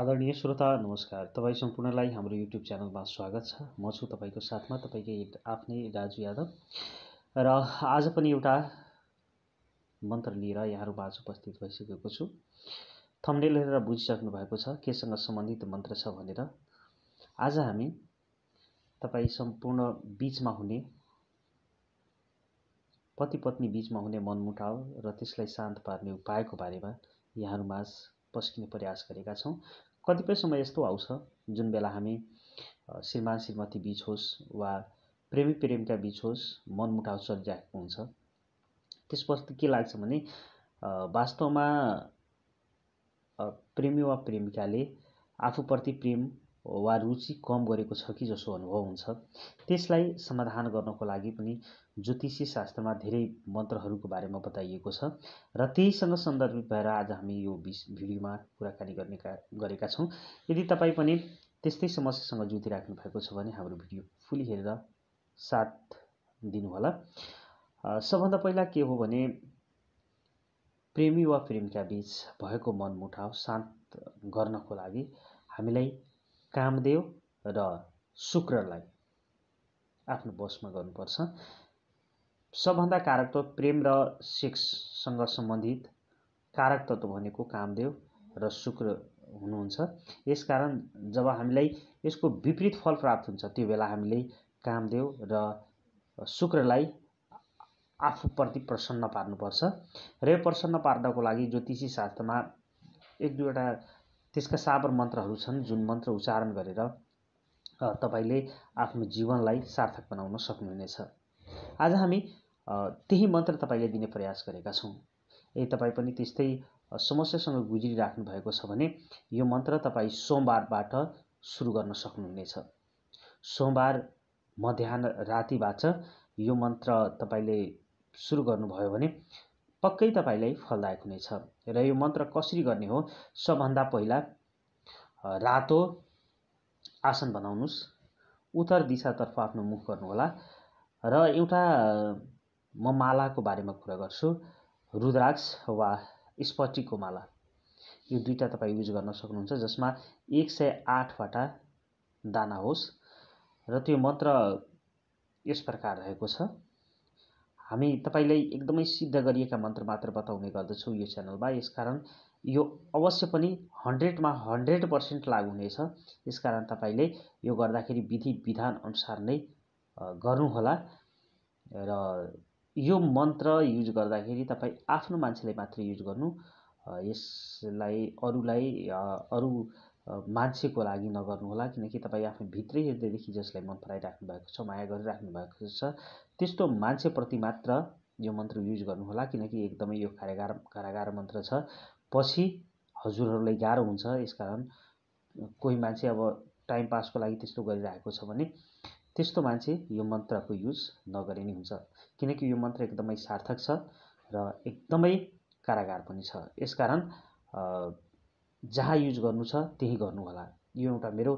आदरणीय श्रोता नमस्कार तपाईँ सम्पूर्णलाई हाम्रो युट्युब च्यानलमा स्वागत छ म छु तपाईँको साथमा तपाईँकै आफ्नै राजु यादव र आज पनि एउटा मन्त्र लिएर यहाँहरू माझ उपस्थित भइसकेको छु थम्नेल हेरेर बुझिसक्नु भएको छ केसँग सम्बन्धित मन्त्र छ भनेर आज हामी तपाईँ सम्पूर्ण बिचमा हुने पति पत्नी बिचमा हुने मनमुटाव र त्यसलाई शान्त पार्ने उपायको बारेमा यहाँहरू माझ पस्किने प्रयास गरेका छौँ कतिपय समय यस्तो आउँछ जुन बेला हामी श्रीमान श्रीमती बिच होस् वा प्रेमी प्रेमिका बिच होस् मनमुटाउ चलिरहेको हुन्छ त्यसपछि के लाग्छ भने वास्तवमा प्रेमी वा प्रेमिकाले आफूप्रति प्रेम वा रुचि कम गरेको छ कि जसो अनुभव हुन्छ त्यसलाई समाधान गर्नको लागि पनि ज्योतिषी शास्त्रमा धेरै मन्त्रहरूको बारेमा बताइएको छ र त्यहीसँग सन्दर्भित भएर आज हामी यो बिस भिडियोमा कुराकानी गर्ने का गरेका छौँ यदि तपाईँ पनि त्यस्तै समस्यासँग राख्नु भएको छ भने हाम्रो भिडियो फुल हेरेर साथ दिनुहोला सबभन्दा पहिला के हो भने प्रेमी वा प्रेमिका बिच भएको मनमुटाव शान्त गर्नको लागि हामीलाई कामदेव र शुक्रलाई आफ्नो बसमा गर्नुपर्छ सबभन्दा कारक तत्त्व प्रेम र सेक्ससँग सम्बन्धित कारक तत्त्व भनेको कामदेव र शुक्र हुनुहुन्छ यसकारण जब हामीलाई यसको विपरीत फल प्राप्त हुन्छ त्यो बेला हामीले कामदेव र शुक्रलाई आफूप्रति प्रसन्न पार्नुपर्छ र यो प्रसन्न पार्नको लागि ज्योतिषी शास्त्रमा एक दुईवटा त्यसका साबर मन्त्रहरू छन् जुन मन्त्र उच्चारण गरेर तपाईँले आफ्नो जीवनलाई सार्थक बनाउन सक्नुहुनेछ आज हामी त्यही मन्त्र तपाईँले दिने प्रयास गरेका छौँ यदि तपाईँ पनि त्यस्तै समस्यासँग गुज्रिराख्नु भएको छ भने यो मन्त्र तपाईँ सोमबारबाट सुरु गर्न सक्नुहुनेछ सोमबार मध्याह रातिबाट यो मन्त्र तपाईँले सुरु गर्नुभयो भने पक्कै तपाईँलाई फलदायक हुनेछ र यो मन्त्र कसरी गर्ने हो सबभन्दा पहिला रातो आसन बनाउनुहोस् उत्तर दिशातर्फ आफ्नो मुख गर्नुहोला र एउटा म मालाको बारेमा कुरा गर्छु रुद्राक्ष वा स्पटिको माला यो दुईवटा तपाईँ युज गर्न सक्नुहुन्छ जसमा एक सय आठवटा दाना होस् र त्यो मन्त्र यस प्रकार रहेको छ हामी तपाईँलाई एकदमै सिद्ध गरिएका मन्त्र मात्र बताउने गर्दछौँ यो च्यानलमा यसकारण यो अवश्य पनि हन्ड्रेडमा हन्ड्रेड पर्सेन्ट लागु हुनेछ यसकारण तपाईँले यो गर्दाखेरि विधि विधान अनुसार नै गर्नुहोला र यो मन्त्र युज गर्दाखेरि तपाईँ आफ्नो मान्छेलाई मात्र युज गर्नु यसलाई अरूलाई अरू मान्छेको लागि नगर्नु होला किनकि तपाईँ आफ्नो भित्रै हृदयदेखि जसलाई मन पराइराख्नु भएको छ माया गरिराख्नु भएको छ त्यस्तो मान्छेप्रति मात्र यो मन्त्र युज गर्नुहोला किनकि एकदमै यो कारागार कारागार मन्त्र छ पछि हजुरहरूलाई गाह्रो हुन्छ यसकारण कोही मान्छे अब टाइम पासको लागि त्यस्तो गरिरहेको छ भने त्यस्तो मान्छे यो मन्त्रको युज नगरे नै हुन्छ किनकि यो मन्त्र एकदमै सार्थक छ र एकदमै कारागार पनि छ यसकारण जहाँ युज गर्नु छ त्यहीँ गर्नुहोला यो एउटा मेरो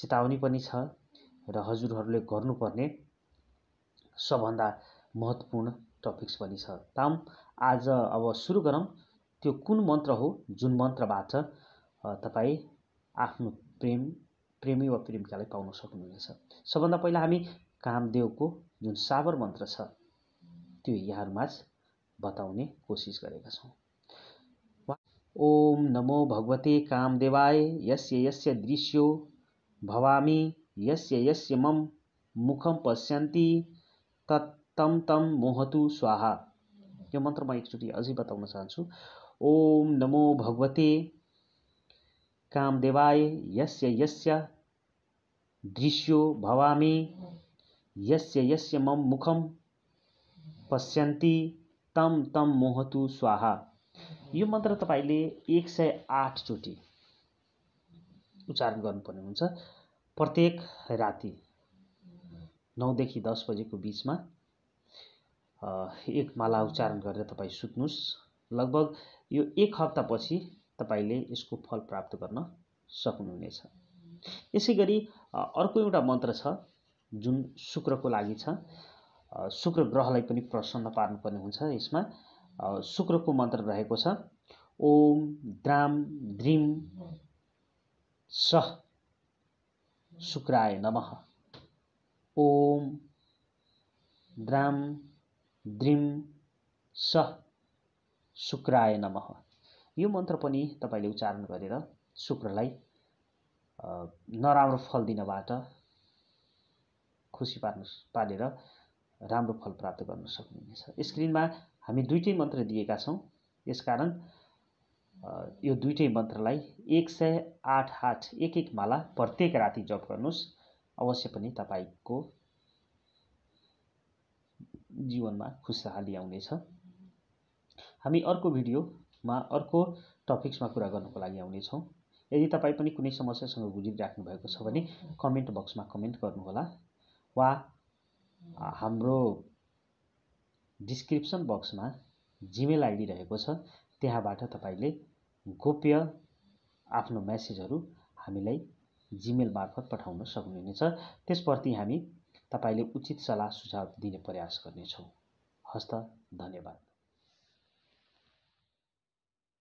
चेतावनी पनि छ र हजुरहरूले गर्नुपर्ने सबभन्दा महत्त्वपूर्ण टपिक्स पनि छ ताम आज अब सुरु गरौँ त्यो कुन मन्त्र हो जुन मन्त्रबाट तपाईँ आफ्नो प्रेम प्रेमी वा प्रेमिकालाई पाउन सक्नुहुनेछ सबभन्दा पहिला हामी कामदेवको जुन साबर मन्त्र छ त्यो यहाँहरूमाझ बताउने कोसिस गरेका छौँ ओम नमो भगवते कामदेवाय यस्य यस्य दृश्यो भवामी यस्य यस्य मम मुखम पश्यन्ति तत्तम तम मोहतु स्वाहा यो मंत्र म एकचोटि अझै बताउन चाहन्छु ओम नमो भगवते कामदेवाय यस्य यस्य दृश्यो भवामी यस्य यस्य मम मुखम पश्यन्ति तम तम मोहतु स्वाहा यो मन्त्र तपाईँले एक सय आठचोटि उच्चारण गर्नुपर्ने हुन्छ प्रत्येक राति नौदेखि दस बजेको बिचमा एक माला उच्चारण गरेर तपाईँ सुत्नुहोस् लगभग यो एक हप्तापछि तपाईँले यसको फल प्राप्त गर्न सक्नुहुनेछ यसै गरी अर्को एउटा मन्त्र छ जुन शुक्रको लागि छ शुक्र ग्रहलाई पनि प्रसन्न पार्नुपर्ने हुन्छ यसमा शुक्रको मन्त्र रहेको छ ओम द्राम द्रिम स शुक्राय नम ओम द्राम द्रिम स शुक्राय नम यो मन्त्र पनि तपाईँले उच्चारण गरेर शुक्रलाई नराम्रो फल दिनबाट खुसी पार्नु पालेर राम्रो फल प्राप्त गर्न सक्नुहुनेछ स्क्रिनमा हामी दुइटै मन्त्र दिएका छौँ यसकारण यो दुईटै मन्त्रलाई एक सय आठ आठ एक एक माला प्रत्येक राति जप गर्नुहोस् अवश्य पनि तपाईँको जीवनमा खुसहाली आउनेछ हामी अर्को भिडियोमा अर्को टपिक्समा कुरा गर्नुको लागि आउनेछौँ यदि तपाईँ पनि कुनै समस्यासँग गुजिराख्नु भएको छ भने कमेन्ट बक्समा कमेन्ट गर्नुहोला वा हाम्रो डिस्क्रिप्सन बक्समा जिमेल आइडी रहेको छ त्यहाँबाट तपाईँले गोप्य आफ्नो म्यासेजहरू हामीलाई जिमेल मार्फत पठाउन सक्नुहुनेछ त्यसप्रति हामी तपाईँले उचित सल्लाह सुझाव दिने प्रयास गर्नेछौँ हस्त धन्यवाद